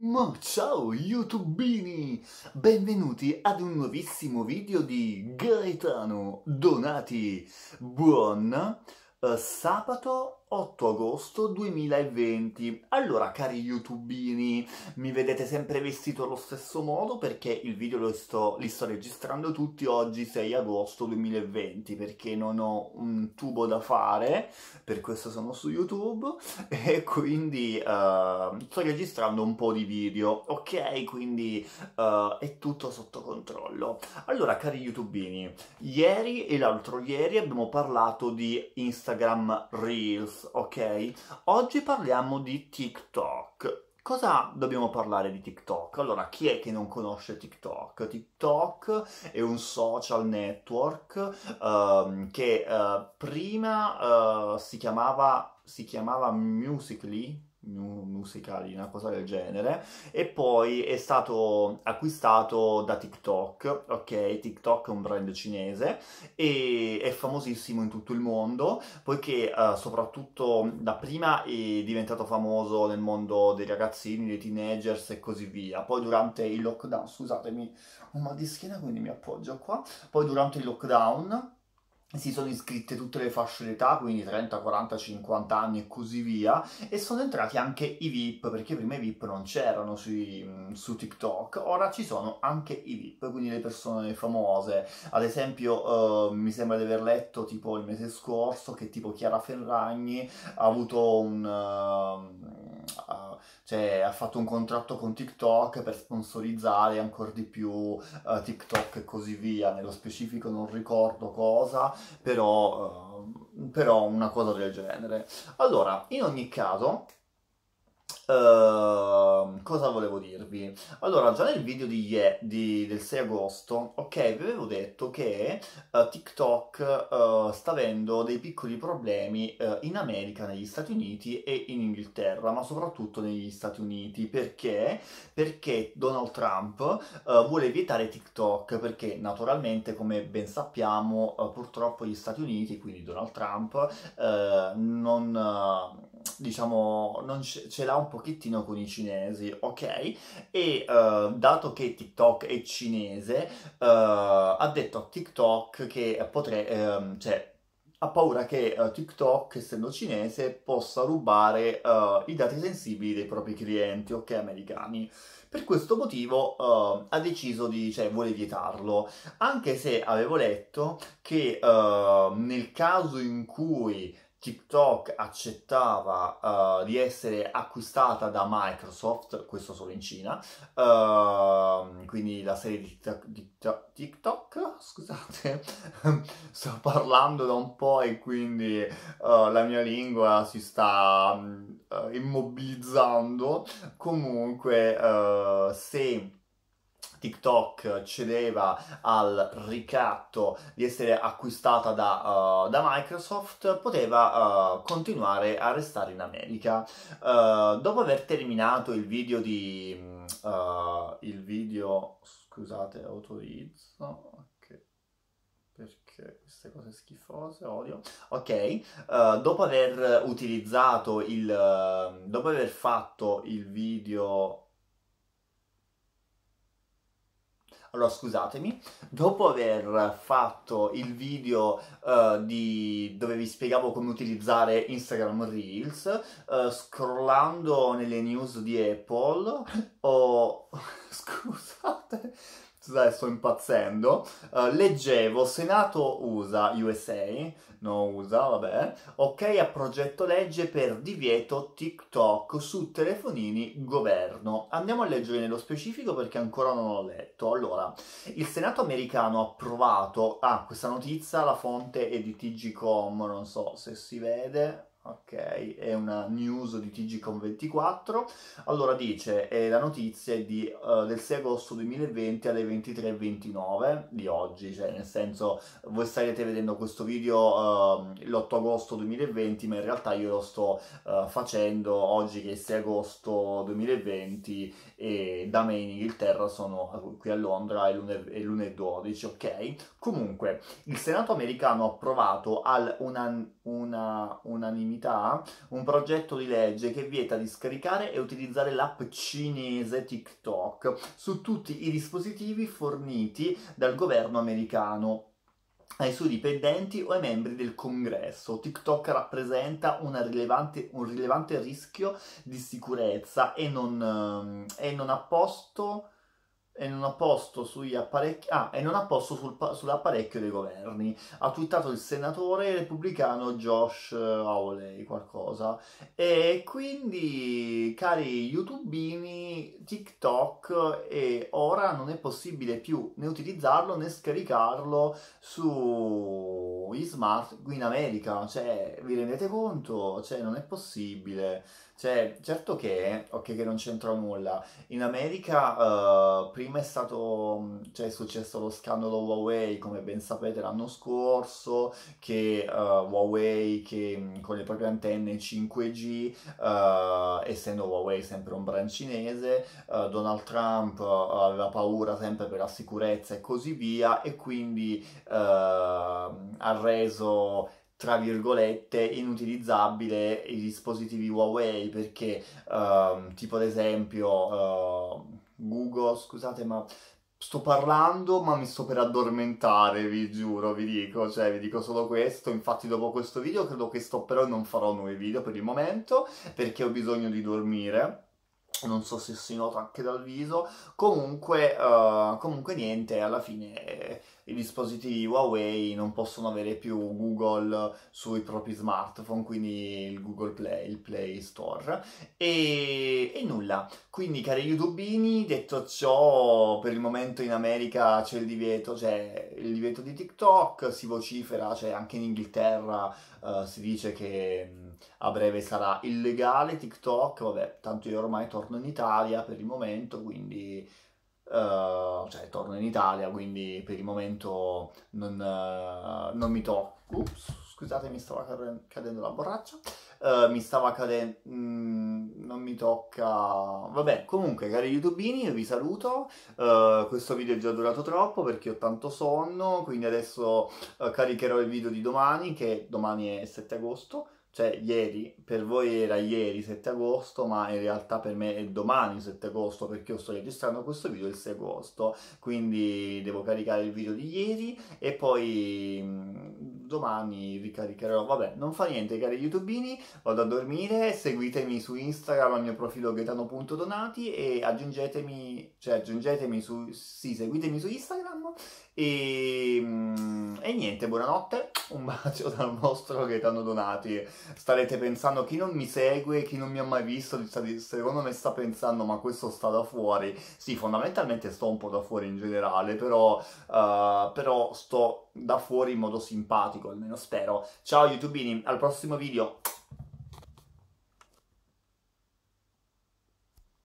Ma ciao youtubini! Benvenuti ad un nuovissimo video di Gaetano Donati! Buon uh, sabato 8 agosto 2020. Allora, cari youtubini, mi vedete sempre vestito allo stesso modo perché il video sto, li sto registrando tutti oggi 6 agosto 2020 perché non ho un tubo da fare, per questo sono su YouTube e quindi uh, sto registrando un po' di video, ok? Quindi uh, è tutto sotto controllo. Allora, cari youtubini, ieri e l'altro ieri abbiamo parlato di Instagram Reels Reels, ok? Oggi parliamo di TikTok. Cosa dobbiamo parlare di TikTok? Allora, chi è che non conosce TikTok? TikTok è un social network uh, che uh, prima uh, si chiamava, si chiamava Musically, musicali, una cosa del genere, e poi è stato acquistato da TikTok, ok? TikTok è un brand cinese e è famosissimo in tutto il mondo, poiché uh, soprattutto da prima è diventato famoso nel mondo dei ragazzini, dei teenagers e così via, poi durante il lockdown, scusatemi, ho mal di schiena quindi mi appoggio qua, poi durante il lockdown si sono iscritte tutte le fasce d'età, quindi 30, 40, 50 anni e così via, e sono entrati anche i VIP, perché prima i VIP non c'erano sui, mm, su TikTok, ora ci sono anche i VIP, quindi le persone famose. Ad esempio, eh, mi sembra di aver letto tipo il mese scorso che tipo Chiara Ferragni ha avuto un... Uh, uh, cioè, ha fatto un contratto con TikTok per sponsorizzare ancora di più uh, TikTok e così via, nello specifico non ricordo cosa, però, uh, però una cosa del genere. Allora, in ogni caso, Ehm, cosa volevo dirvi? Allora, già nel video di, di, del 6 agosto, ok, vi avevo detto che uh, TikTok uh, sta avendo dei piccoli problemi eh, in America, negli Stati Uniti e in Inghilterra, ma soprattutto negli Stati Uniti. Perché? Perché Donald Trump vuole vietare TikTok, perché naturalmente, come ben sappiamo, purtroppo gli Stati Uniti, quindi Donald Trump, non diciamo, non ce, ce l'ha un pochettino con i cinesi, ok? E uh, dato che TikTok è cinese, uh, ha detto a TikTok che potrebbe, um, cioè, ha paura che uh, TikTok, essendo cinese, possa rubare uh, i dati sensibili dei propri clienti, ok, americani. Per questo motivo uh, ha deciso di, cioè, vuole vietarlo, anche se avevo letto che nel caso in cui TikTok accettava uh, di essere acquistata da Microsoft, questo solo in Cina, uh, quindi la serie di TikTok, di TikTok scusate, sto parlando da un po' e quindi uh, la mia lingua si sta mm, eh, immobilizzando, comunque se TikTok cedeva al ricatto di essere acquistata da, uh, da Microsoft, poteva uh, continuare a restare in America. Uh, dopo aver terminato il video di... Mm, il video... scusate, autorizzo... Perché queste cose schifose, odio. Ok, dopo aver utilizzato il... dopo aver fatto il video Allora scusatemi, dopo aver fatto il video uh, di... dove vi spiegavo come utilizzare Instagram Reels, uh, scrollando nelle news di Apple, ho... scusate scusate, sto impazzendo, uh, leggevo Senato USA, USA, no USA, vabbè, ok a progetto legge per divieto TikTok su telefonini governo. Andiamo a leggere nello specifico perché ancora non l'ho letto. Allora, il Senato americano ha approvato, ah, questa notizia, la fonte è di TG.com, non so se si vede, ok, è una news di TGCom24. Allora dice, eh, la notizia è di, uh, del 6 agosto 2020 alle 23.29 di oggi, cioè nel senso voi starete vedendo questo video uh, ehm, l'8 agosto 2020, ma in realtà io lo sto uh, facendo oggi che è il 6 agosto 2020 e da me in Inghilterra sono eh, qui a Londra, è l'1 e 12, ok? Comunque, il Senato americano ha approvato al unan- una, unanimità unanimità un progetto di legge che vieta di scaricare e utilizzare l'app cinese TikTok su tutti i dispositivi forniti dal governo americano ai suoi dipendenti o ai membri del congresso. TikTok rappresenta rilevante, un rilevante rischio di sicurezza e non, eh, e non ha posto e non ha posto, apparecchi- ah, e non ha posto sul pa- sull'apparecchio dei governi. Ha twittato il senatore repubblicano Josh eh, Hawley qualcosa. E quindi, cari youtubini, TikTok e ora non è possibile più né utilizzarlo né scaricarlo sugli smart qui in America. Cioè, vi rendete conto? Cioè, non è possibile. Cioè, certo che, ok che non c'entra nulla, in America uh, prima prima è stato, cioè è successo lo scandalo Huawei, come ben sapete l'anno scorso, che uh, Huawei che con le proprie antenne 5G, uh, eh, essendo Huawei sempre un brand cinese, uh, Donald Trump aveva paura sempre per la sicurezza e così via e quindi ha reso tra virgolette, inutilizzabile i dispositivi Huawei perché, um, tipo ad esempio, uh, Google, scusate ma sto parlando ma mi sto per addormentare, vi giuro, vi dico, cioè vi dico solo questo, infatti dopo questo video credo che sto però non farò nuovi video per il momento perché ho bisogno di dormire non so se si nota anche dal viso, comunque, uh, comunque niente, alla fine eh, i dispositivi Huawei non possono avere più Google sui propri smartphone, quindi il Google Play, il Play Store e, e nulla. Quindi cari youtubini, detto ciò, per il momento in America c'è il divieto, c'è il divieto di TikTok, si vocifera, c'è anche in Inghilterra uh, si dice che mm, a breve sarà illegale TikTok, vabbè, tanto io ormai torno in Italia per il momento, quindi Uh, cioè torno in Italia, quindi per il momento non, uh, non mi tocco. Ups, scusate, mi stava cadendo la borraccia. Uh, mi stava cadendo... Mm, non mi tocca... Vabbè, comunque, cari youtubini, io vi saluto. questo video è già durato troppo perché ho tanto sonno, quindi adesso caricherò il video di domani, che domani è 7 agosto cioè ieri, per voi era ieri 7 agosto, ma in realtà per me è domani 7 agosto perché io sto registrando questo video il 6 agosto, quindi devo caricare il video di ieri e poi mm, domani ricaricherò. Vabbè, non fa niente cari youtubini, vado a dormire, seguitemi su Instagram al mio profilo gaetano.donati e aggiungetemi, cioè aggiungetemi su, sì, seguitemi su Instagram e, mm, e niente, buonanotte, un bacio dal vostro Gaetano Donati. Starete pensando, chi non mi segue, chi non mi ha mai visto, secondo me sta pensando, ma questo sta da fuori. Sì, fondamentalmente sto un po' da fuori in generale, però, uh, però sto da fuori in modo simpatico, almeno spero. Ciao YouTubini, al prossimo video!